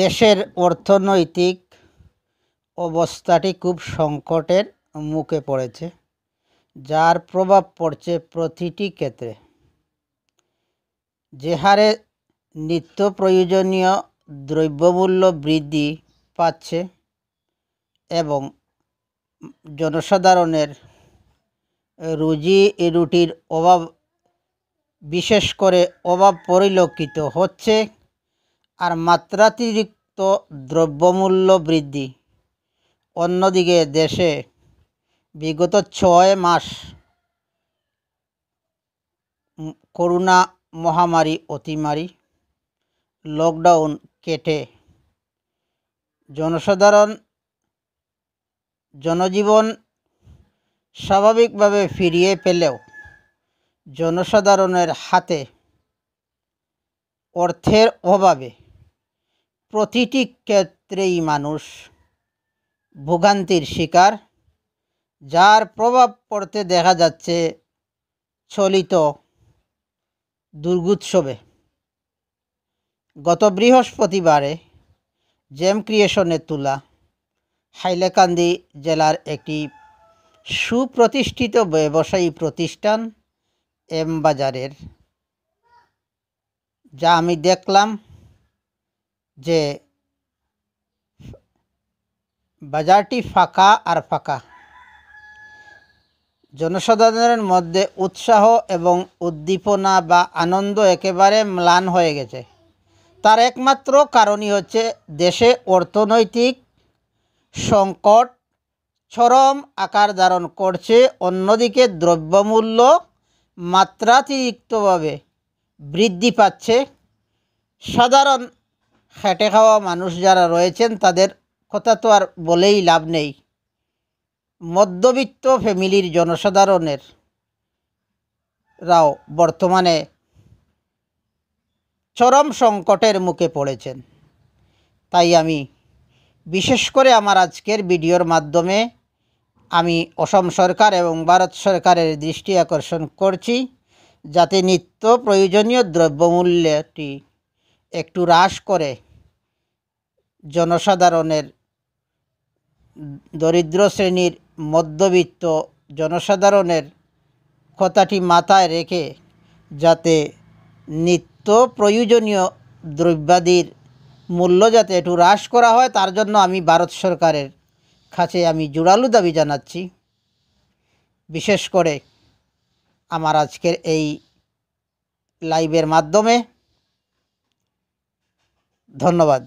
দেশের অর্থনৈতিক অবস্থাটি খুব সংকটের মুখে পড়েছে যার প্রভাব পড়ছে প্রতিটি ক্ষেত্রে যে হারে নিত্য প্রয়োজনীয় দ্রব্যমূল্য বৃদ্ধি পাচ্ছে এবং জনসাধারণের রুজি রুটির অভাব বিশেষ করে অভাব পরিলক্ষিত হচ্ছে আর মাত্রাতিরিক্ত দ্রব্যমূল্য বৃদ্ধি অন্যদিকে দেশে বিগত ছয় মাস করোনা মহামারী অতিমারি লকডাউন কেটে জনসাধারণ জনজীবন স্বাভাবিকভাবে ফিরিয়ে পেলেও জনসাধারণের হাতে অর্থের অভাবে প্রতিটি ক্ষেত্রেই মানুষ ভোগান্তির শিকার যার প্রভাব পড়তে দেখা যাচ্ছে চলিত দুর্গোৎসবে গত বৃহস্পতিবারে জেম ক্রিয়েশনের তুলা হাইলাকান্দি জেলার একটি সুপ্রতিষ্ঠিত ব্যবসায়ী প্রতিষ্ঠান এম বাজারের যা আমি দেখলাম যে বাজারটি ফাঁকা আর ফাঁকা জনসাধারণের মধ্যে উৎসাহ এবং উদ্দীপনা বা আনন্দ একেবারে ম্লান হয়ে গেছে তার একমাত্র কারণই হচ্ছে দেশে অর্থনৈতিক সংকট চরম আকার ধারণ করছে অন্যদিকে দ্রব্যমূল্য মাত্রাতিরিক্তভাবে বৃদ্ধি পাচ্ছে সাধারণ খেটে খাওয়া মানুষ যারা রয়েছেন তাদের কথা তো আর বলেই লাভ নেই মধ্যবিত্ত ফ্যামিলির জনসাধারণের রাও বর্তমানে চরম সংকটের মুখে পড়েছেন তাই আমি বিশেষ করে আমার আজকের ভিডিওর মাধ্যমে আমি অসম সরকার এবং ভারত সরকারের দৃষ্টি আকর্ষণ করছি যাতে নিত্য প্রয়োজনীয় দ্রব্যমূল্যটি একটু হ্রাস করে জনসাধারণের দরিদ্র শ্রেণীর মধ্যবিত্ত জনসাধারণের কথাটি মাথায় রেখে যাতে নিত্য প্রয়োজনীয় দ্রব্যাদির মূল্য যাতে একটু হ্রাস করা হয় তার জন্য আমি ভারত সরকারের কাছে আমি জোরালো দাবি জানাচ্ছি বিশেষ করে আমার আজকের এই লাইভের মাধ্যমে ধন্যবাদ